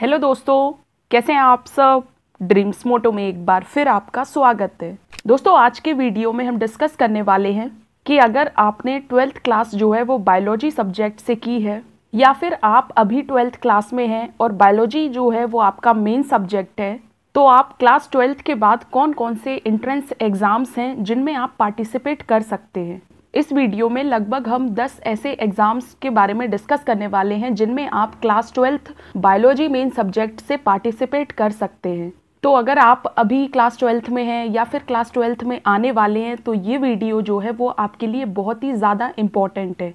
hello दोस्तों कैसे हैं आप सब ड्रीम्स मोटो में एक बार फिर आपका स्वागत है दोस्तों आज के वीडियो में हम डिस्कस करने वाले हैं कि अगर आपने ट्वेल्थ क्लास जो है वो बायोलॉजी सब्जेक्ट से की है या फिर आप अभी ट्वेल्थ क्लास में हैं और बायोलॉजी जो है वो आपका मेन सब्जेक्ट है तो आप क्लास ट्वेल्थ के बाद कौन कौन से एंट्रेंस एग्ज़ाम्स हैं जिनमें आप पार्टिसिपेट कर सकते हैं इस वीडियो में लगभग हम 10 ऐसे एग्ज़ाम्स के बारे में डिस्कस करने वाले हैं जिनमें आप class twelfth biology main subject से पार्टिसिपेट कर सकते हैं तो अगर आप अभी क्लास ट्वेल्थ में हैं या फिर क्लास ट्वेल्थ में आने वाले हैं तो ये वीडियो जो है वो आपके लिए बहुत ही ज़्यादा इम्पॉर्टेंट है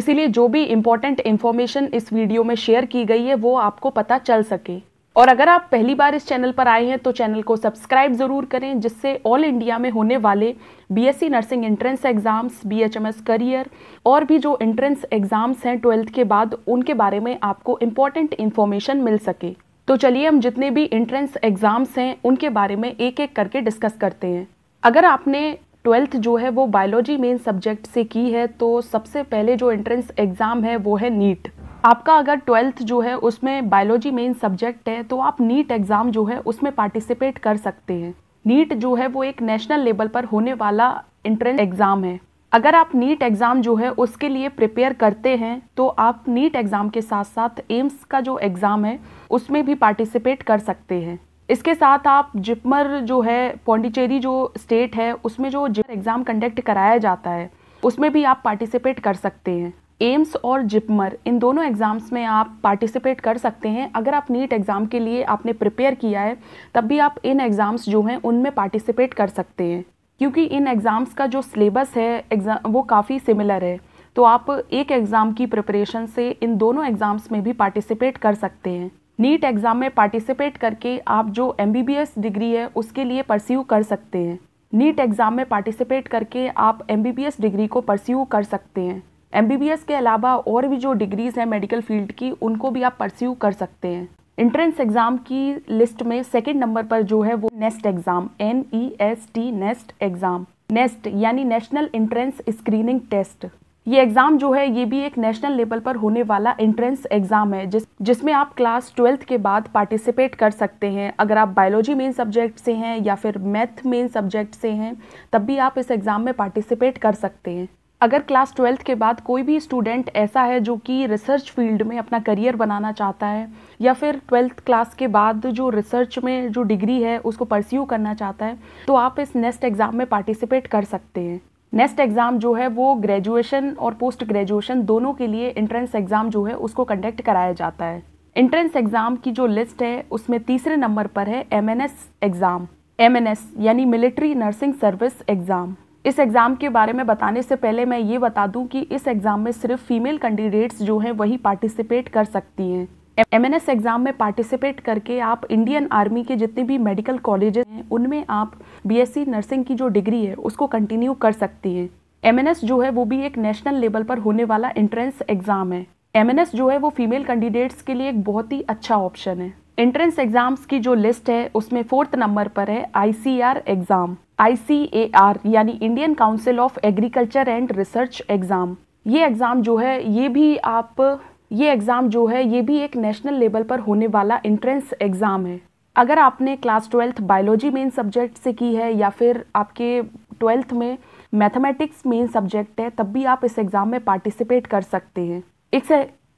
इसीलिए जो भी इम्पॉर्टेंट इन्फॉर्मेशन इस वीडियो में शेयर की गई है वो आपको पता चल सके और अगर आप पहली बार इस चैनल पर आए हैं तो चैनल को सब्सक्राइब ज़रूर करें जिससे ऑल इंडिया में होने वाले BSc nursing entrance exams BHMS career और भी जो एंट्रेंस एग्ज़ाम्स हैं ट्वेल्थ के बाद उनके बारे में आपको इम्पोर्टेंट इन्फॉर्मेशन मिल सके तो चलिए हम जितने भी एंट्रेंस एग्ज़ाम्स हैं उनके बारे में एक एक करके डिस्कस करते हैं अगर आपने ट्वेल्थ जो है वो बायोलॉजी मेन सब्जेक्ट से की है तो सबसे पहले जो एंट्रेंस एग्ज़ाम है वो है नीट आपका अगर ट्वेल्थ जो है उसमें बायोलॉजी मेन सब्जेक्ट है तो आप नीट एग्ज़ाम जो है उसमें पार्टिसिपेट कर सकते हैं नीट जो है वो एक नेशनल लेवल पर होने वाला इंट्रेंस एग्ज़ाम है अगर आप नीट एग्ज़ाम जो है उसके लिए प्रिपेयर करते हैं तो आप नीट एग्ज़ाम के साथ साथ एम्स का जो एग्ज़ाम है उसमें भी पार्टिसिपेट कर सकते हैं इसके साथ आप जिपमर जो है पौंडीचेरी जो स्टेट है उसमें जो एग्ज़ाम कंडक्ट कराया जाता है उसमें भी आप पार्टिसिपेट कर सकते हैं एम्स और जिपमर इन दोनों एग्ज़ाम्स में आप पार्टिसिपेट कर सकते हैं अगर आप नीट एग्ज़ाम के लिए आपने प्रिपेयर किया है तब भी आप इन एग्ज़ाम्स जो हैं उनमें पार्टिसिपेट कर सकते हैं क्योंकि इन एग्ज़ाम्स का जो सिलेबस है एग्ज़ाम वो काफ़ी सिमिलर है तो आप एक एग्ज़ाम की प्रिपरेशन से इन दोनों एग्ज़ाम्स में भी पार्टिसिपेट कर सकते हैं नीट एग्ज़ाम में पार्टिसिपेट करके आप जो एम डिग्री है उसके लिए परस्यू कर सकते हैं नीट एग्ज़ाम में पार्टिसिपेट करके आप एम डिग्री को परस्यू कर सकते हैं एम के अलावा और भी जो डिग्रीज़ हैं मेडिकल फील्ड की उनको भी आप परस्यू कर सकते हैं एंट्रेंस एग्ज़ाम की लिस्ट में सेकेंड नंबर पर जो है वो NEST exam N E S T NEST exam NEST यानी नेशनल एंट्रेंस स्क्रीनिंग टेस्ट ये एग्ज़ाम जो है ये भी एक नेशनल लेवल पर होने वाला एंट्रेंस एग्ज़ाम है जिस जिसमें आप क्लास ट्वेल्थ के बाद पार्टिसिपेट कर सकते हैं अगर आप बायोलॉजी मेन सब्जेक्ट से हैं या फिर मैथ मेन सब्जेक्ट से हैं तब भी आप इस एग्ज़ाम में पार्टिसिपेट कर सकते हैं अगर क्लास ट्वेल्थ के बाद कोई भी स्टूडेंट ऐसा है जो कि रिसर्च फील्ड में अपना करियर बनाना चाहता है या फिर ट्वेल्थ क्लास के बाद जो रिसर्च में जो डिग्री है उसको परस्यू करना चाहता है तो आप इस नेक्स्ट एग्ज़ाम में पार्टिसिपेट कर सकते हैं नेक्स्ट एग्ज़ाम जो है वो ग्रेजुएशन और पोस्ट ग्रेजुएशन दोनों के लिए एंट्रेंस एग्ज़ाम जो है उसको कंडक्ट कराया जाता है एंट्रेंस एग्ज़ाम की जो लिस्ट है उसमें तीसरे नंबर पर है एम एग्ज़ाम एम यानी मिलिट्री नर्सिंग सर्विस एग्ज़ाम इस एग्ज़ाम के बारे में बताने से पहले मैं ये बता दूं कि इस एग्ज़ाम में सिर्फ फीमेल कैंडिडेट्स जो हैं वही पार्टिसिपेट कर सकती हैं एम एन एग्ज़ाम में पार्टिसिपेट करके आप इंडियन आर्मी के जितने भी मेडिकल कॉलेज हैं उनमें आप बी नर्सिंग की जो डिग्री है उसको कंटिन्यू कर सकती हैं एम जो है वो भी एक नेशनल लेवल पर होने वाला एंट्रेंस एग्ज़ाम है एम जो है वो फीमेल कैंडिडेट्स के लिए एक बहुत ही अच्छा ऑप्शन है एंट्रेंस एग्ज़ाम्स की जो लिस्ट है उसमें फोर्थ नंबर पर है आई एग्ज़ाम आईसीएआर यानी Indian council of agriculture and research exam ये एग्ज़ाम जो है ये भी आप ये एग्ज़ाम जो है ये भी एक नेशनल लेवल पर होने वाला एंट्रेंस एग्ज़ाम है अगर आपने class twelfth biology main subject से की है या फिर आपके ट्वेल्थ में मैथमेटिक्स मेन सब्जेक्ट है तब भी आप इस एग्ज़ाम में पार्टिसिपेट कर सकते हैं इस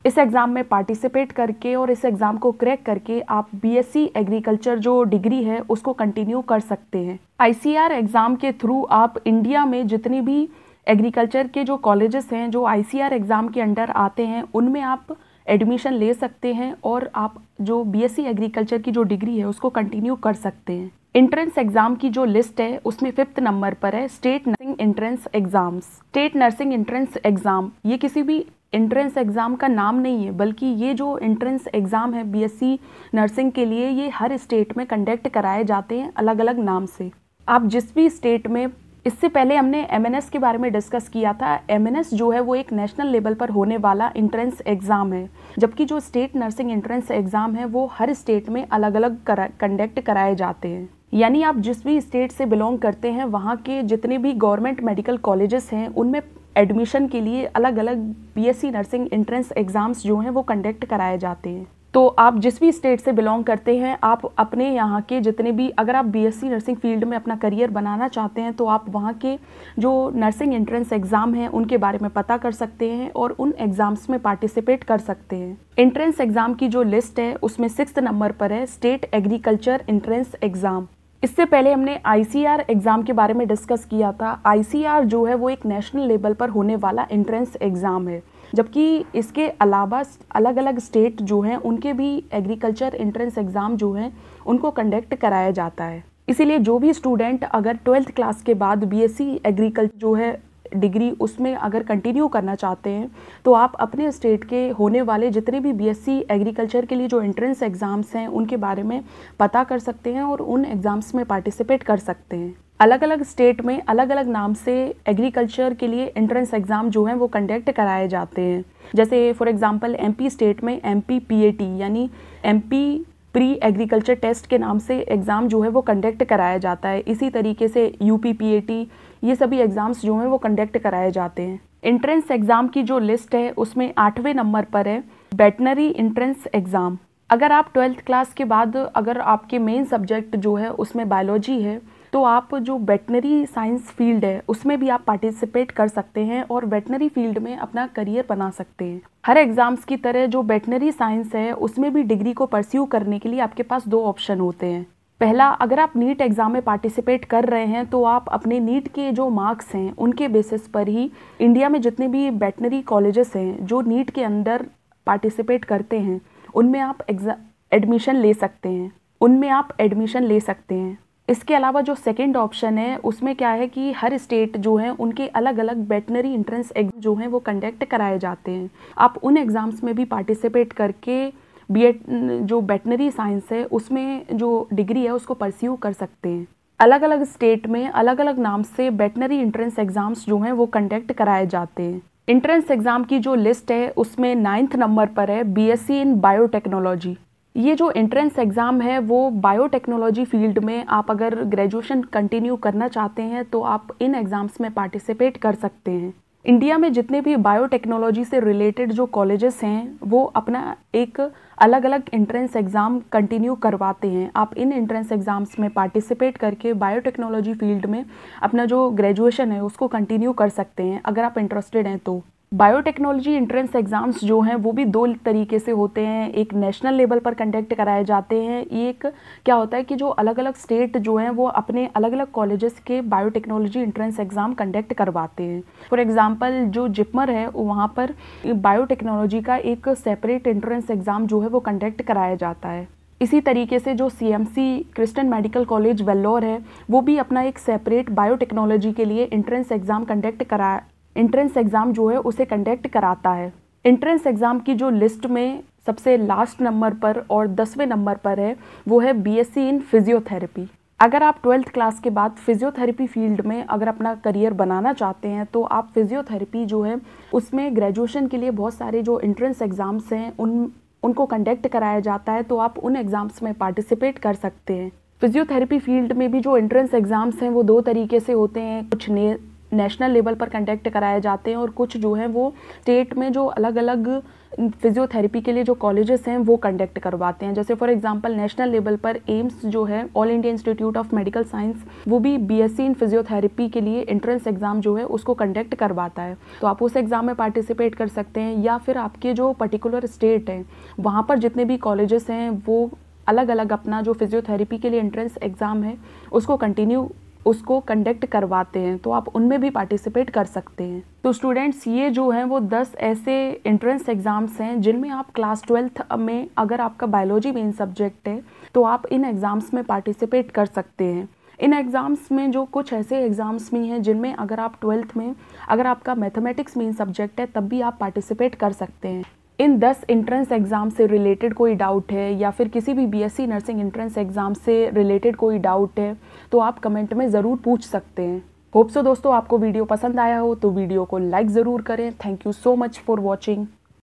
इस एग्ज़ाम में पार्टिसिपेट करके और इस एग्ज़ाम को क्रैक करके आप बीएससी एग्रीकल्चर जो डिग्री है उसको कंटिन्यू कर सकते हैं आईसीआर एग्ज़ाम के थ्रू आप इंडिया में जितनी भी एग्रीकल्चर के जो कॉलेजेस हैं जो आईसीआर एग्ज़ाम के अंडर आते हैं उनमें आप एडमिशन ले सकते हैं और आप जो बीएससी एग्रीकल्चर की जो डिग्री है उसको कंटिन्यू कर सकते हैं एंट्रेंस एग्ज़ाम की जो लिस्ट है उसमें फिफ्थ नंबर पर है state nursing entrance exam state nursing entrance exam ये किसी भी एंट्रेंस एग्ज़ाम का नाम नहीं है बल्कि ये जो एंट्रेंस एग्ज़ाम है बीएससी नर्सिंग के लिए ये हर स्टेट में कंडक्ट कराए जाते हैं अलग अलग नाम से आप जिस भी स्टेट में इससे पहले हमने एम के बारे में डिस्कस किया था एम जो है वो एक नेशनल लेवल पर होने वाला इंट्रेंस एग्ज़ाम है जबकि जो स्टेट नर्सिंग इंट्रेंस एग्ज़ाम है वो हर स्टेट में अलग अलग कंडक्ट कराए जाते हैं यानी आप जिस भी स्टेट से बिलोंग करते हैं वहाँ के जितने भी गवर्नमेंट मेडिकल कॉलेजेस हैं उनमें एडमिशन के लिए अलग अलग बीएससी नर्सिंग एंट्रेंस एग्ज़ाम्स जो हैं वो कंडक्ट कराए जाते हैं तो आप जिस भी स्टेट से बिलोंग करते हैं आप अपने यहाँ के जितने भी अगर आप बीएससी नर्सिंग फील्ड में अपना करियर बनाना चाहते हैं तो आप वहाँ के जो नर्सिंग एंट्रेंस एग्ज़ाम हैं उनके बारे में पता कर सकते हैं और उन एग्ज़ाम्स में पार्टिसिपेट कर सकते हैं एंट्रेंस एग्ज़ाम की जो लिस्ट है उसमें सिक्स नंबर पर है स्टेट एग्रीकल्चर एंट्रेंस एग्ज़ाम इससे पहले हमने आई एग्ज़ाम के बारे में डिस्कस किया था आई जो है वो एक नेशनल लेवल पर होने वाला एंट्रेंस एग्ज़ाम है जबकि इसके अलावा अलग अलग स्टेट जो हैं उनके भी एग्रीकल्चर एंट्रेंस एग्ज़ाम जो हैं उनको कंडक्ट कराया जाता है इसीलिए जो भी स्टूडेंट अगर ट्वेल्थ क्लास के बाद बीएससी एग्रीकल्चर जो है डिग्री उसमें अगर कंटिन्यू करना चाहते हैं तो आप अपने स्टेट के होने वाले जितने भी बीएससी एग्रीकल्चर के लिए जो एंट्रेंस एग्ज़ाम्स हैं उनके बारे में पता कर सकते हैं और उन एग्ज़ाम्स में पार्टिसिपेट कर सकते हैं अलग अलग स्टेट में अलग अलग नाम से एग्रीकल्चर के लिए एंट्रेंस एग्ज़ाम जो हैं वो कंडक्ट कराए जाते हैं जैसे फॉर एग्ज़ाम्पल एमपी स्टेट में एम पी यानी एम प्री एग्रीकल्चर टेस्ट के नाम से एग्ज़ाम जो है वो कंडक्ट कराया जाता है इसी तरीके से यू पी ये सभी एग्ज़ाम्स जो हैं वो कंडक्ट कराए जाते हैं एंट्रेंस एग्ज़ाम की जो लिस्ट है उसमें आठवें नंबर पर है वेटनरी इंट्रेंस एग्ज़ाम अगर आप ट्वेल्थ क्लास के बाद अगर आपके मेन सब्जेक्ट जो है उसमें बायोलॉजी है तो आप जो वेटनरी साइंस फील्ड है उसमें भी आप पार्टिसिपेट कर सकते हैं और वेटनरी फील्ड में अपना करियर बना सकते हैं हर एग्ज़ाम्स की तरह जो वेटनरी साइंस है उसमें भी डिग्री को परस्यू करने के लिए आपके पास दो ऑप्शन होते हैं पहला अगर आप नीट एग्ज़ाम में पार्टिसिपेट कर रहे हैं तो आप अपने नीट के जो मार्क्स हैं उनके बेसिस पर ही इंडिया में जितने भी वेटनरी कॉलेजेस हैं जो नीट के अंदर पार्टिसिपेट करते हैं उनमें आप एग्जाम एडमिशन ले सकते हैं उनमें आप एडमिशन ले सकते हैं इसके अलावा जो सेकंड ऑप्शन है उसमें क्या है कि हर स्टेट जो है उनके अलग अलग बेटनरी इंट्रेंस एग्जाम जो हैं वो कंडक्ट कराए जाते हैं आप उन एग्ज़ाम्स में भी पार्टिसिपेट करके बी जो बेटनरी साइंस है उसमें जो डिग्री है उसको परस्यू कर सकते हैं अलग अलग स्टेट में अलग अलग नाम से बेटनरी इंट्रेंस एग्ज़ाम्स जो हैं वो कंडक्ट कराए जाते हैं इंट्रेंस एग्ज़ाम की जो लिस्ट है उसमें नाइन्थ नंबर पर है बी इन बायोटेक्नोलॉजी ये जो एंट्रेंस एग्ज़ाम है वो बायोटेक्नोलॉजी फील्ड में आप अगर ग्रेजुएशन कंटिन्यू करना चाहते हैं तो आप इन एग्ज़ाम्स में पार्टिसिपेट कर सकते हैं इंडिया में जितने भी बायोटेक्नोलॉजी से रिलेटेड जो कॉलेजेस हैं वो अपना एक अलग अलग एंट्रेंस एग्ज़ाम कंटिन्यू करवाते हैं आप इन एंट्रेंस एग्ज़ाम्स में पार्टिसिपेट करके बायोटेक्नोलॉजी फील्ड में अपना जो ग्रेजुएशन है उसको कंटिन्यू कर सकते हैं अगर आप इंटरेस्टेड हैं तो बायोटेक्नोलॉजी एंट्रेंस एग्ज़ाम्स जो हैं वो भी दो तरीके से होते हैं एक नेशनल लेवल पर कंडक्ट कराए जाते हैं एक क्या होता है कि जो अलग अलग स्टेट जो हैं वो अपने अलग अलग कॉलेजेस के बायोटेक्नोलॉजी इंट्रेंस एग्ज़ाम कंडक्ट करवाते हैं फॉर एग्ज़ाम्पल जो जिपमर है वहाँ पर बायोटेक्नोलॉजी का एक सेपरेट इंट्रेंस एग्ज़ाम जो है वो कंडक्ट कराया जाता है इसी तरीके से जो C M C Christian medical college Vellore है वो भी अपना एक सेपरेट बायोटेक्नोलॉजी के लिए एंट्रेंस एग्ज़ाम कंडक्ट करा एंट्रेंस एग्ज़ाम जो है उसे कंडक्ट कराता है एंट्रेंस एग्ज़ाम की जो लिस्ट में सबसे लास्ट नंबर पर और दसवें नंबर पर है वो है बीएससी इन फिजियोथेरेपी अगर आप ट्वेल्थ क्लास के बाद फिजियोथेरेपी फील्ड में अगर अपना करियर बनाना चाहते हैं तो आप फिजियोथेरेपी जो है उसमें ग्रेजुएशन के लिए बहुत सारे जो एंट्रेंस एग्ज़ाम्स हैं उन उनको कंडक्ट कराया जाता है तो आप उन एग्ज़ाम्स में पार्टिसिपेट कर सकते हैं फिजियोथेरेपी फील्ड में भी जो एंट्रेंस एग्ज़ाम्स हैं वो दो तरीके से होते हैं कुछ ने नेशनल लेवल पर कंडक्ट कराए जाते हैं और कुछ जो है वो स्टेट में जो अलग अलग फिजियोथेरेपी के लिए जो कॉलेजेस हैं वो कंडक्ट करवाते हैं जैसे फॉर एग्जांपल नेशनल लेवल पर एम्स जो है all India institute of medical science वो भी बीएससी इन फिजियोथेरेपी के लिए एंट्रेंस एग्ज़ाम जो है उसको कंडक्ट करवाता है तो आप उस एग्ज़ाम में पार्टिसिपेट कर सकते हैं या फिर आपके जो पर्टिकुलर स्टेट हैं वहाँ पर जितने भी कॉलेजेस हैं वो अलग अलग अपना जो फिजियोथेरेपी के लिए एंट्रेंस एग्ज़ाम है उसको कंटिन्यू उसको कंडक्ट करवाते हैं तो आप उनमें भी पार्टिसिपेट कर सकते हैं तो स्टूडेंट्स ये जो हैं वो दस ऐसे एंट्रेंस एग्ज़ाम्स हैं जिनमें आप क्लास ट्वेल्थ में अगर आपका बायोलॉजी मेन सब्जेक्ट है तो आप इन एग्ज़ाम्स में पार्टिसिपेट कर सकते हैं इन एग्ज़ाम्स में जो कुछ ऐसे एग्ज़ाम्स भी हैं जिनमें अगर आप ट्वेल्थ में अगर आपका मैथमेटिक्स मेन सब्जेक्ट है तब भी आप पार्टिसिपेट कर सकते हैं इन दस इंट्रेंस एग्ज़ाम से रिलेटेड कोई डाउट है या फिर किसी भी बीएससी नर्सिंग इंट्रेंस एग्ज़ाम से रिलेटेड कोई डाउट है तो आप कमेंट में ज़रूर पूछ सकते हैं होप सो दोस्तों आपको वीडियो पसंद आया हो तो वीडियो को लाइक ज़रूर करें thank you so much for watching